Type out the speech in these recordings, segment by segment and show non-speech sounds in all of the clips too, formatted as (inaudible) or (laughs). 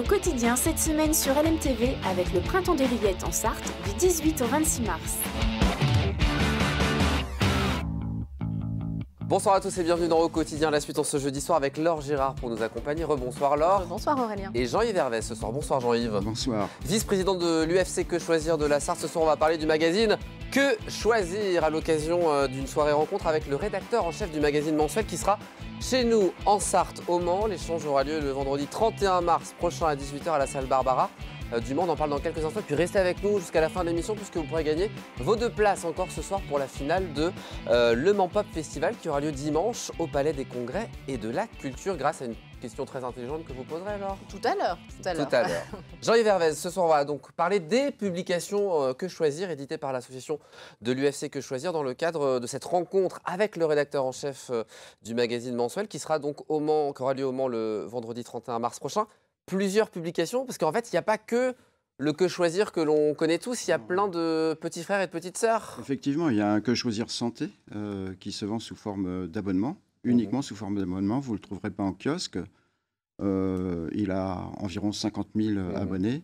au quotidien cette semaine sur LMTV avec le Printemps des Rillettes en Sarthe du 18 au 26 mars. Bonsoir à tous et bienvenue dans Au quotidien. La suite en ce jeudi soir avec Laure Girard pour nous accompagner. Rebonsoir Laure. Bonsoir Aurélien. Et Jean-Yves Hervé ce soir. Bonsoir Jean-Yves. Bonsoir. Vice-président de l'UFC Que choisir de la Sarthe. Ce soir, on va parler du magazine que choisir à l'occasion euh, d'une soirée rencontre avec le rédacteur en chef du magazine mensuel qui sera chez nous en Sarthe au Mans L'échange aura lieu le vendredi 31 mars prochain à 18h à la salle Barbara. Euh, du monde, On en parle dans quelques instants. Puis restez avec nous jusqu'à la fin de l'émission puisque vous pourrez gagner vos deux places encore ce soir pour la finale de euh, le Mans Pop Festival qui aura lieu dimanche au Palais des Congrès et de la Culture grâce à une question très intelligente que vous poserez alors. Tout à l'heure. Tout à l'heure. (laughs) Jean-Yves Hervez, ce soir on va donc parler des publications euh, Que Choisir, éditées par l'association de l'UFC Que Choisir, dans le cadre de cette rencontre avec le rédacteur en chef du magazine mensuel, qui sera donc au Mans, qui aura lieu au Mans le vendredi 31 mars prochain plusieurs publications, parce qu'en fait, il n'y a pas que le que choisir que l'on connaît tous, il y a plein de petits frères et de petites sœurs. Effectivement, il y a un que choisir santé euh, qui se vend sous forme euh, d'abonnement, mhm. uniquement sous forme d'abonnement. Vous ne le trouverez pas en kiosque. Euh, il a environ 50 000 mhm. abonnés.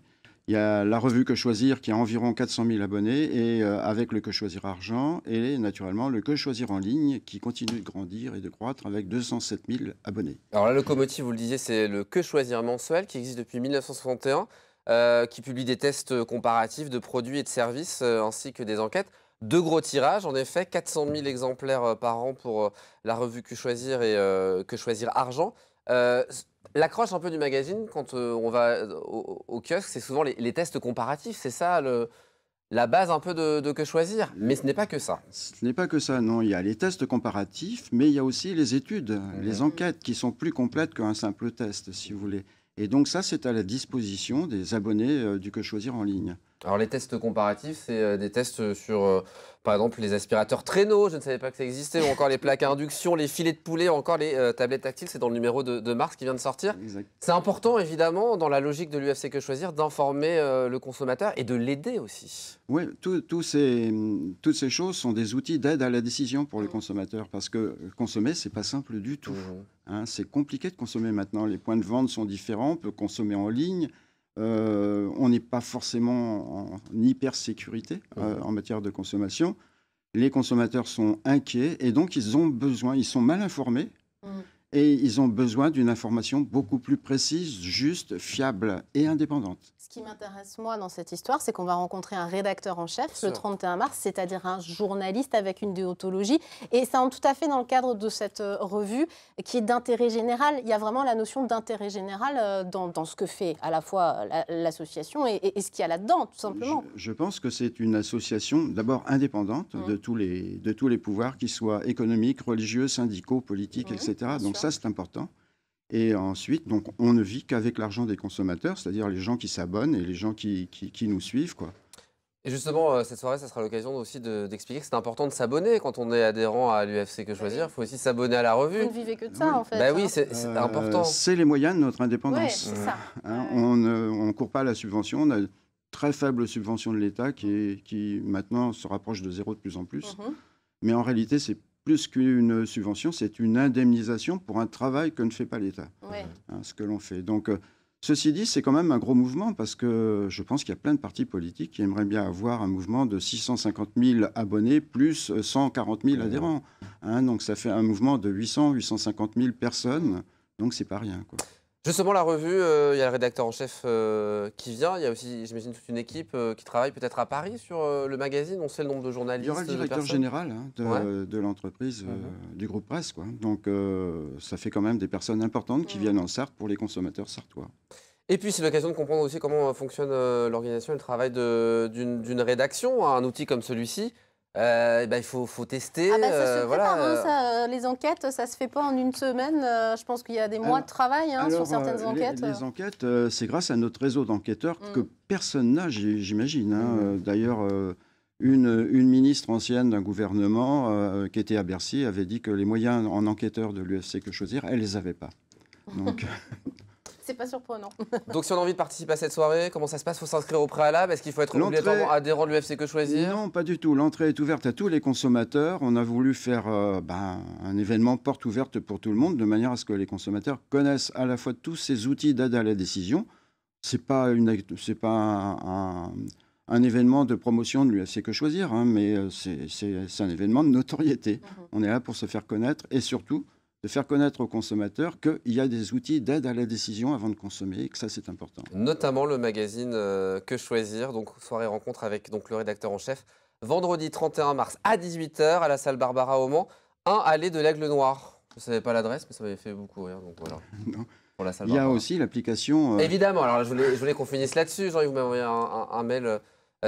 Il y a la revue Que Choisir qui a environ 400 000 abonnés et euh, avec le Que Choisir Argent et naturellement le Que Choisir en ligne qui continue de grandir et de croître avec 207 000 abonnés. Alors la locomotive, vous le disiez, c'est le Que Choisir mensuel qui existe depuis 1961, euh, qui publie des tests euh, comparatifs de produits et de services ainsi que des enquêtes. Deux gros tirages, en effet, 400 000 exemplaires par an pour la revue Que Choisir et Que Choisir Argent. Euh, l'accroche un peu du magazine, quand euh, on va euh, au, kiosque, c'est souvent les, tests comparatifs, c'est ça la base un peu de, que choisir, mais ce n'est pas que ça. Ce n'est pas que ça, non. Il y a les tests comparatifs, mais il y a aussi les études, mhm. les enquêtes qui sont plus complètes qu'un simple test, si vous voulez. Et donc ça, c'est à la disposition des abonnés du que choisir en ligne. Alors les tests comparatifs, c'est euh, des tests sur, euh, par exemple, les aspirateurs traîneaux, je ne savais pas que ça existait, ou encore les plaques à induction, les filets de poulet, encore les euh, tablettes tactiles, c'est dans le numéro de, mars qui vient de sortir. C'est important, évidemment, dans la logique de l'UFC que choisir, d'informer le consommateur et de l'aider aussi. Oui, toutes ces choses sont des outils d'aide à la décision pour le consommateur, parce que consommer, ce n'est pas simple du tout. Mhm. Hein, c'est compliqué de consommer maintenant, les points de vente sont différents, on peut consommer en ligne. Euh, on n'est pas forcément en hyper sécurité euh, en matière de consommation. Les consommateurs sont inquiets et donc ils ont besoin, ils sont mal informés. Mmh et ils ont besoin d'une information beaucoup plus précise, juste, fiable et indépendante. Ce qui m'intéresse, moi, dans cette histoire, c'est qu'on va rencontrer un rédacteur en chef le 31 mars, c'est-à-dire un journaliste avec une déontologie. Et ça entre tout à fait dans le cadre de cette euh, revue qui est d'intérêt général. Il y a vraiment la notion d'intérêt général euh, dans, ce que fait à la fois euh, l'association et, ce qu'il y a là-dedans, tout simplement. Je, pense que c'est une association d'abord indépendante mmh. de, tous les, de tous les pouvoirs, qu'ils soient économiques, religieux, syndicaux, politiques, mmh. etc. Donc ça, c'est important. Et ensuite, donc, on ne vit qu'avec l'argent des consommateurs, c'est-à-dire les gens qui s'abonnent et les gens qui, qui, nous suivent. Quoi. Et justement, euh, cette soirée, ça sera l'occasion aussi d'expliquer que c'est important de s'abonner quand on est adhérent à l'UFC Que Choisir. Il faut aussi s'abonner à la revue. On ne vivez que de ça, en fait. Ben oui, hein. c'est euh, important. C'est les moyens de notre indépendance. Hein, on ne court pas à la subvention. On a une très faible subvention de l'État qui, qui maintenant se rapproche de zéro de plus en plus. Mhm. Mais en réalité, c'est plus qu'une subvention, c'est une indemnisation pour un travail que ne fait pas l'État. Hein, ce que l'on fait. Donc, euh, ceci dit, c'est quand même un gros mouvement parce que je pense qu'il y a plein de partis politiques qui aimeraient bien avoir un mouvement de 650 000 abonnés plus 140 000 adhérents. Hein, donc, ça fait un mouvement de 800, 850 000 personnes. Donc, c'est pas rien. Justement, la revue, euh, il y a le rédacteur en chef euh, qui vient. Il y a aussi, j'imagine, toute une équipe euh, qui travaille peut-être à Paris sur le magazine. On sait le nombre de journalistes. Il y aura le directeur général hein, de, l'entreprise, mhm. du groupe presse. Donc, ça fait quand même des personnes importantes qui mhm. viennent en Sarthe pour les consommateurs sartois. Et puis, c'est l'occasion de comprendre aussi comment fonctionne l'organisation et le travail d'une rédaction. Un outil comme celui-ci, euh, eh ben, il faut, tester. les enquêtes, ça se fait pas en une semaine. Euh, je pense qu'il y a des mois de travail hein, sur certaines euh, enquêtes. Les, enquêtes, c'est grâce à notre réseau d'enquêteurs mm. que personne n'a, j'imagine. Hein. Mm. D'ailleurs, une, une, ministre ancienne d'un gouvernement qui était à Bercy avait dit que les moyens en enquêteurs de l'UFC que choisir, elle les avait pas. Donc. (laughs) c'est pas surprenant. (laughs) Donc, si on a envie de participer à cette soirée, comment ça se passe Il Faut s'inscrire au préalable Est-ce qu'il faut être obligatoirement adhérent de l'UFC Que Choisir Non, pas du tout. L'entrée est ouverte à tous les consommateurs. On a voulu faire euh, ben, un événement porte ouverte pour tout le monde, de manière à ce que les consommateurs connaissent à la fois tous ces outils d'aide à la décision. C'est pas une, c'est pas un, événement de promotion de l'UFC que choisir, hein, mais euh, c'est un événement de notoriété. Mhm. On est là pour se faire connaître et surtout de faire connaître aux consommateurs qu'il y a des outils d'aide à la décision avant de consommer et que ça, c'est important. Notamment le magazine euh, Que choisir, donc soirée rencontre avec donc, le rédacteur en chef, vendredi 31 mars à 18h à la salle Barbara au Mans, 1 allée de l'Aigle Noir. Je ne savais pas l'adresse, mais ça m'avait fait beaucoup rire, donc voilà. (laughs) Il y a aussi l'application. Euh, Évidemment, alors je voulais, qu'on finisse là-dessus. Jean, vous m'a envoyé un, un, mail euh,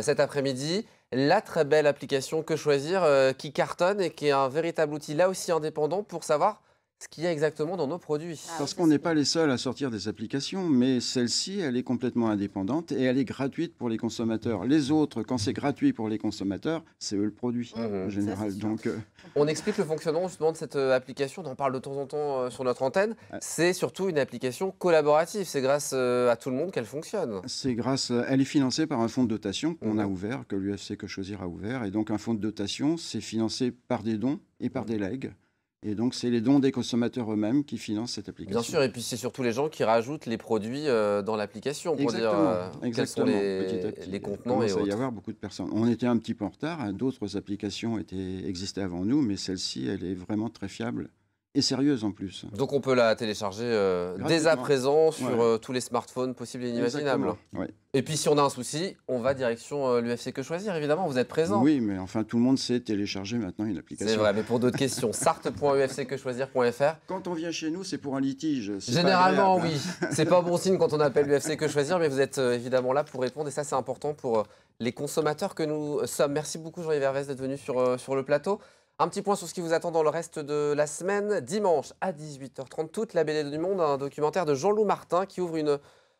cet après-midi la très belle application Que Choisir qui cartonne et qui est un véritable outil là aussi indépendant pour savoir ce qu'il y a exactement dans nos produits. Ah, Parce qu'on n'est pas les seuls à sortir des applications, mais celle-ci, elle est complètement indépendante et elle est gratuite pour les consommateurs. Les autres, quand c'est gratuit pour les consommateurs, c'est eux le produit mhm. en général. Donc, euh, On explique le fonctionnement justement de cette euh, application, on en parle de temps en temps euh, sur notre antenne. C'est surtout une application collaborative, c'est grâce à tout le monde qu'elle fonctionne. C'est grâce, elle est financée par un fonds de dotation qu'on a mhm. ouvert, que l'UFC Que Choisir a ouvert. Et donc un fonds de dotation, c'est financé par des dons et par mhm. des legs. Et donc, c'est les dons des consommateurs eux-mêmes qui financent cette application. Bien sûr, et puis c'est surtout les gens qui rajoutent les produits euh, dans l'application euh, exactement, les, petit contenants. Il y avoir beaucoup de personnes. On était un petit peu en retard. Hein, d'autres applications étaient, existaient avant nous, mais celle-ci, elle est vraiment très fiable sérieuse en plus. Donc on peut la télécharger euh, dès à présent sur euh, tous les smartphones possibles et inimaginables. Et puis si on a un souci, on va direction euh, l'UFC Que Choisir, évidemment, vous êtes présent. Oui, mais enfin tout le monde sait télécharger maintenant une application. C'est vrai, mais pour d'autres questions, sart.ufcquechoisir.fr. Quand on vient chez nous, c'est pour un litige. Généralement, oui. C'est pas bon signe quand on appelle l'UFC Que Choisir, mais vous êtes évidemment là pour répondre et ça c'est important pour les consommateurs que nous sommes. Merci beaucoup Jean-Yves Hervès d'être venu sur, sur le plateau. Un petit point sur ce qui vous attend dans le reste de la semaine. Dimanche à 18h30, toute la BD du Monde, un documentaire de Jean-Loup Martin qui ouvre une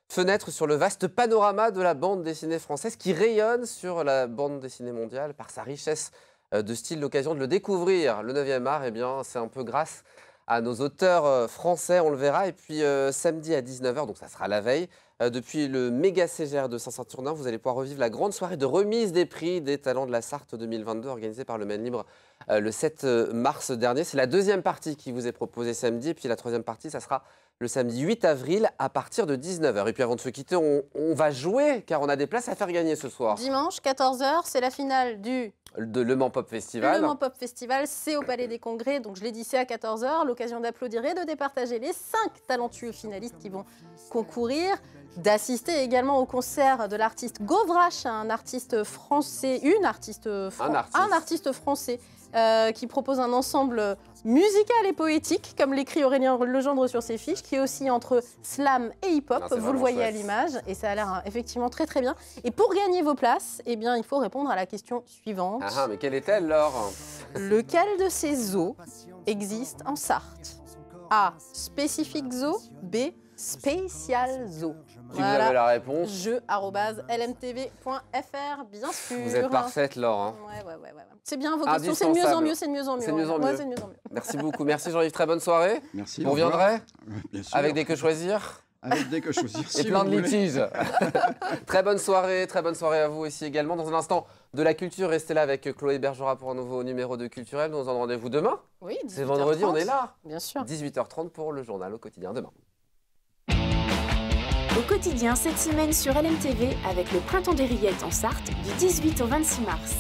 fenêtre sur le vaste panorama de la bande dessinée française qui rayonne sur la bande dessinée mondiale par sa richesse euh, de style, l'occasion de le découvrir. Le 9e art, eh bien, c'est un peu grâce à nos auteurs euh, français, on le verra. Et puis euh, samedi à 19h, donc ça sera la veille, euh, depuis le méga CGR de Saint-Saturnin, vous allez pouvoir revivre la grande soirée de remise des prix des talents de la Sarthe 2022 organisée par le Maine Libre euh, le 7 euh, mars dernier. C'est la deuxième partie qui vous est proposée samedi. Et puis la troisième partie, ça sera le samedi 8 avril à partir de 19h. Et puis avant de se quitter, on va jouer car on a des places à faire gagner ce soir. Dimanche, 14h, c'est la finale du le Mans Pop Festival. Le Mans Pop Festival, c'est au Palais des Congrès, donc je l'ai dit, c'est à 14h, l'occasion d'applaudir et de départager les cinq talentueux finalistes qui vont concourir, d'assister également au concert de l'artiste Gauvrache, un artiste français, une artiste, un, artiste. un artiste français euh, qui propose un ensemble musical et poétique, comme l'écrit Aurélien Legendre sur ses fiches, qui est aussi entre slam et hip-hop. Vous le voyez à l'image, et ça a l'air hein, effectivement très très bien. Et pour gagner vos places, eh bien, il faut répondre à la question suivante. Ah, mais quelle est-elle, Laure Lequel de ces zoos existe en Sarthe A. Spécifique zoo. B. Spécial zoo. Si vous avez la réponse. Jeu bien sûr. Vous êtes parfaite, Laure. Hein. C'est bien vos ah, questions, c'est de mieux en mieux, c'est mieux en mieux. C'est Merci beaucoup. Merci, Jean-Yves. Très bonne soirée. Merci. On reviendrait avec des que choisir des que Et plein de litiges. (laughs) très bonne soirée, très bonne soirée à vous aussi également. Dans un instant, de la culture, restez là avec Chloé Bergerat pour un nouveau numéro de Culturel. Nous en rendez-vous demain. Oui, C'est vendredi, on est là. Bien sûr. 18h30 pour le journal au quotidien demain. Au quotidien, cette semaine sur LMTV avec le Printemps des Rillettes en Sarthe du 18 au 26 mars.